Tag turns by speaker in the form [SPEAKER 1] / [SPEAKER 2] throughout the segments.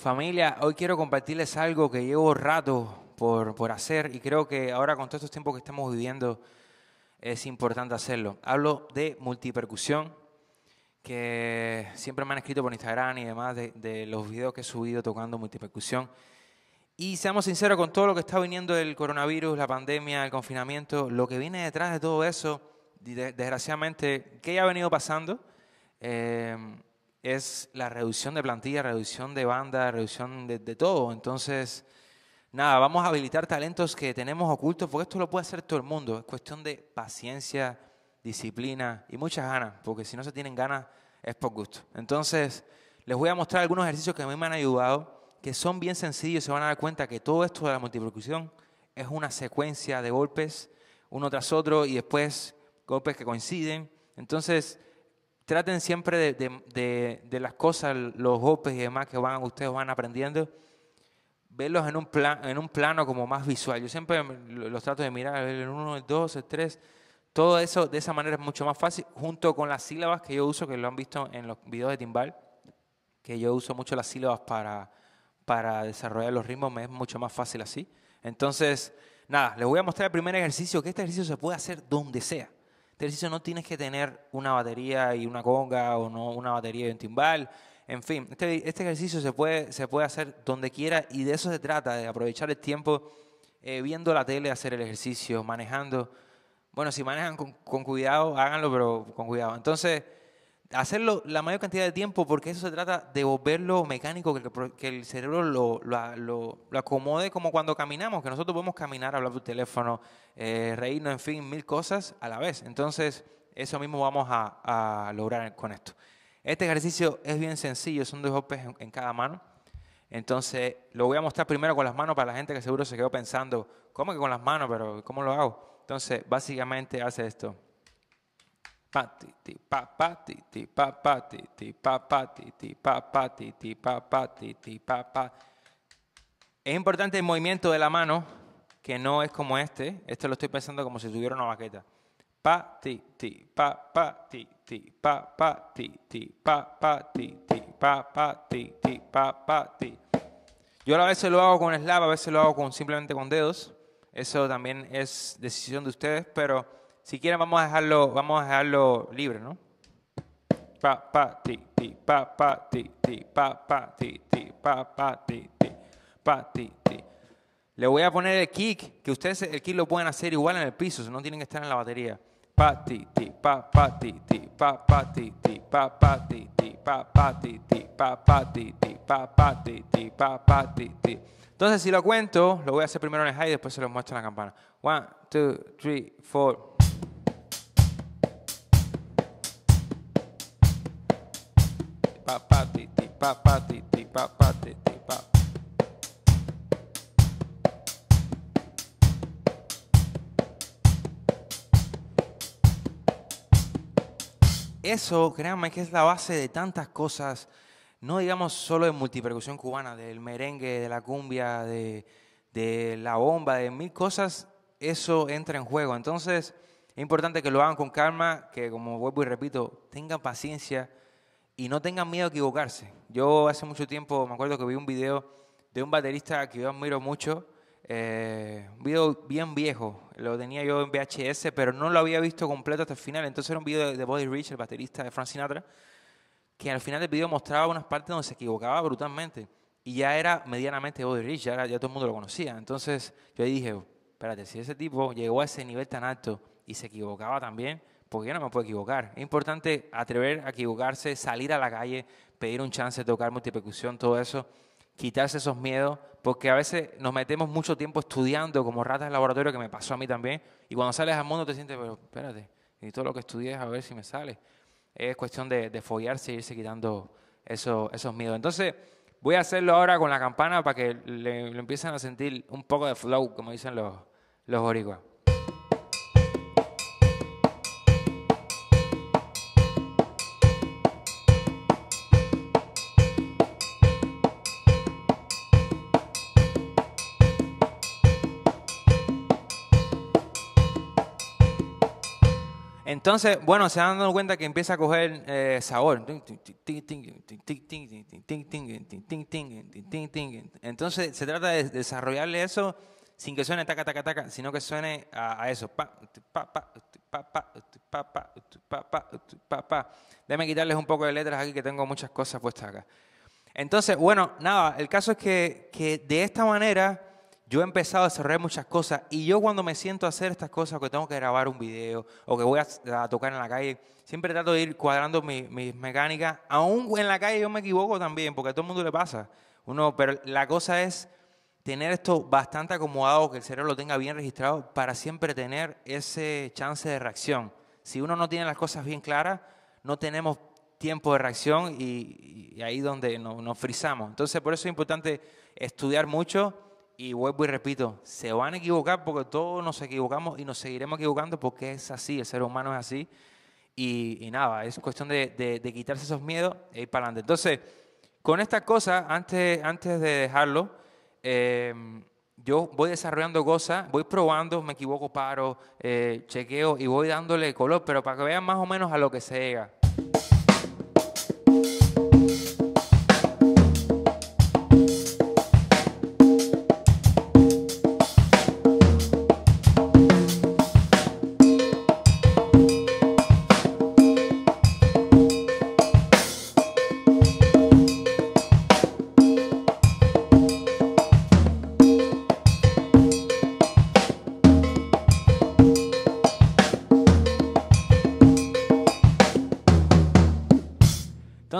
[SPEAKER 1] Familia, hoy quiero compartirles algo que llevo rato por, por, hacer y creo que ahora con todos estos tiempos que estamos viviendo es importante hacerlo. Hablo de multipercusión, que siempre me han escrito por Instagram y demás de, los videos que he subido tocando multipercusión. Y seamos sinceros con todo lo que está viniendo del coronavirus, la pandemia, el confinamiento, lo que viene detrás de todo eso, desgraciadamente, ¿qué ya ha venido pasando? Eh, es la reducción de plantilla, reducción de banda, reducción de, todo. Entonces, nada, vamos a habilitar talentos que tenemos ocultos, porque esto lo puede hacer todo el mundo. Es cuestión de paciencia, disciplina y muchas ganas, porque si no se tienen ganas es por gusto. Entonces, les voy a mostrar algunos ejercicios que a mí me han ayudado, que son bien sencillos, se van a dar cuenta que todo esto de la multiplicación es una secuencia de golpes, uno tras otro, y después golpes que coinciden. Entonces, traten siempre de, las cosas, los golpes y demás que van, ustedes van aprendiendo, verlos en un, en un plano como más visual. Yo siempre los trato de mirar, el 1, el 2, el 3, todo eso de esa manera es mucho más fácil, junto con las sílabas que yo uso, que lo han visto en los videos de timbal, que yo uso mucho las sílabas para, para desarrollar los ritmos, me es mucho más fácil así. Entonces, nada, les voy a mostrar el primer ejercicio, que este ejercicio se puede hacer donde sea ejercicio no tienes que tener una batería y una conga o no una batería y un timbal. En fin, este, este ejercicio se puede, se puede hacer donde quiera y de eso se trata, de aprovechar el tiempo eh, viendo la tele, hacer el ejercicio, manejando. Bueno, si manejan con, con cuidado, háganlo, pero con cuidado. Entonces, hacerlo la mayor cantidad de tiempo porque eso se trata de volverlo mecánico, que, el cerebro lo, acomode como cuando caminamos, que nosotros podemos caminar, hablar por teléfono, eh, reírnos, en fin, mil cosas a la vez. Entonces, eso mismo vamos a, lograr con esto. Este ejercicio es bien sencillo, son dos golpes en, en, cada mano. Entonces, lo voy a mostrar primero con las manos para la gente que seguro se quedó pensando, ¿cómo que con las manos? Pero, ¿cómo lo hago? Entonces, básicamente hace esto ti pa pa ti ti pa Es importante el movimiento de la mano, que no es como este. Este lo estoy pensando como si tuviera una baqueta. Pa ti ti pa pa ti ti pa pa ti ti pa pa ti ti pa pa ti ti pa pa ti. Yo a veces lo hago con slab, a veces lo hago con simplemente con dedos. Eso también es decisión de ustedes, pero si quieren, vamos a dejarlo, vamos a dejarlo libre, ¿no? Pa, pa, ti, ti, pa, pa, ti, ti, pa, pa, ti, ti, pa, pa, ti, ti, pa, ti, ti. Le voy a poner el kick, que ustedes el kick lo pueden hacer igual en el piso, no tienen que estar en la batería. Pa, ti, ti, pa, pa, ti, ti, pa, pa, ti, ti, pa, pa, ti, ti, pa, pa, ti, ti, pa, pa, ti, ti, pa, pa, ti, ti, pa, pa, ti, ti. Entonces, si lo cuento, lo voy a hacer primero en el high y después se lo muestro en la campana. One, two, three, four. Eso, créanme, que es la base de tantas cosas, no digamos solo de multipercusión cubana, del merengue, de la cumbia, de, de la bomba, de mil cosas, eso entra en juego. Entonces, es importante que lo hagan con calma, que como vuelvo y repito, tengan paciencia, y no tengan miedo a equivocarse. Yo hace mucho tiempo me acuerdo que vi un video de un baterista que yo admiro mucho, eh, un video bien viejo, lo tenía yo en VHS, pero no lo había visto completo hasta el final, entonces era un video de, Body Rich, el baterista de Frank Sinatra, que al final del video mostraba unas partes donde se equivocaba brutalmente, y ya era medianamente Body Rich, ya, ya todo el mundo lo conocía, entonces yo dije, espérate, si ese tipo llegó a ese nivel tan alto y se equivocaba también, porque yo no me puedo equivocar. Es importante atrever a equivocarse, salir a la calle, pedir un chance, tocar multipercusión, todo eso, quitarse esos miedos, porque a veces nos metemos mucho tiempo estudiando como ratas de laboratorio, que me pasó a mí también, y cuando sales al mundo te sientes, pero espérate, y todo lo que estudies a ver si me sale. Es cuestión de, de follarse e irse quitando esos, miedos. Entonces, voy a hacerlo ahora con la campana para que lo empiecen a sentir un poco de flow, como dicen los, los Entonces, bueno, se van dando cuenta que empieza a coger eh, sabor. Entonces, se trata de desarrollarle eso sin que suene taca, taca, taca, sino que suene a, eso. Pa, quitarles un poco de letras aquí que tengo muchas cosas puestas acá. Entonces, bueno, nada, el caso es que de esta manera yo he empezado a desarrollar muchas cosas y yo cuando me siento a hacer estas cosas, o que tengo que grabar un video o que voy a, tocar en la calle, siempre trato de ir cuadrando mi, mis mecánicas. Aún en la calle yo me equivoco también, porque a todo el mundo le pasa. Uno, pero la cosa es tener esto bastante acomodado, que el cerebro lo tenga bien registrado, para siempre tener ese chance de reacción. Si uno no tiene las cosas bien claras, no tenemos tiempo de reacción y, ahí donde nos, nos Entonces, por eso es importante estudiar mucho y vuelvo y repito, se van a equivocar porque todos nos equivocamos y nos seguiremos equivocando porque es así, el ser humano es así. Y, nada, es cuestión de, quitarse esos miedos e ir para adelante. Entonces, con estas cosas, antes, antes de dejarlo, eh, yo voy desarrollando cosas, voy probando, me equivoco, paro, eh, chequeo y voy dándole color, pero para que vean más o menos a lo que se llega.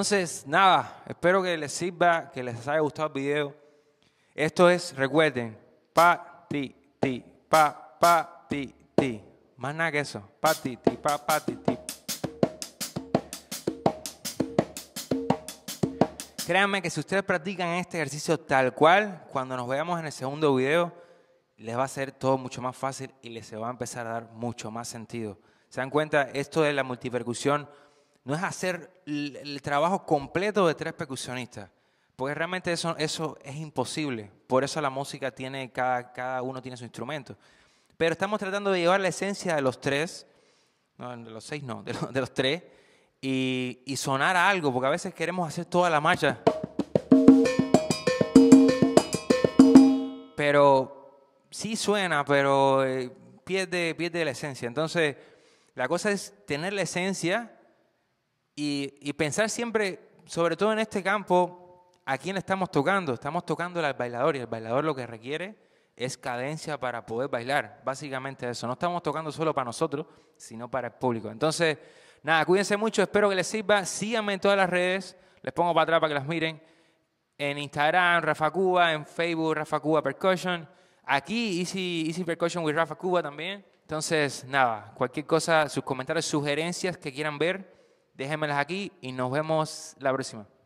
[SPEAKER 1] Entonces, nada, espero que les sirva, que les haya gustado el video. Esto es, recuerden, pa, ti, ti, pa, pa, ti, ti. Más nada que eso. Pa, ti, ti, pa, pa, ti, ti. Créanme que si ustedes practican este ejercicio tal cual, cuando nos veamos en el segundo video, les va a ser todo mucho más fácil y les va a empezar a dar mucho más sentido. ¿Se dan cuenta? Esto de la multipercusión no es hacer el, trabajo completo de tres percusionistas, porque realmente eso, eso es imposible. Por eso la música tiene, cada, cada uno tiene su instrumento. Pero estamos tratando de llevar la esencia de los tres, no, de los seis no, de, los, tres, y, sonar algo, porque a veces queremos hacer toda la marcha. Pero sí suena, pero eh, pierde, pierde la esencia. Entonces, la cosa es tener la esencia, y, pensar siempre, sobre todo en este campo, a quién estamos tocando. Estamos tocando al bailador y el bailador lo que requiere es cadencia para poder bailar. Básicamente eso. No estamos tocando solo para nosotros, sino para el público. Entonces, nada, cuídense mucho. Espero que les sirva. Síganme en todas las redes. Les pongo para atrás para que las miren. En Instagram, Rafa Cuba. En Facebook, Rafa Cuba Percussion. Aquí, Easy Percussion with Rafa Cuba también. Entonces, nada, cualquier cosa, sus comentarios, sugerencias que quieran ver Déjenmelas aquí y nos vemos la próxima.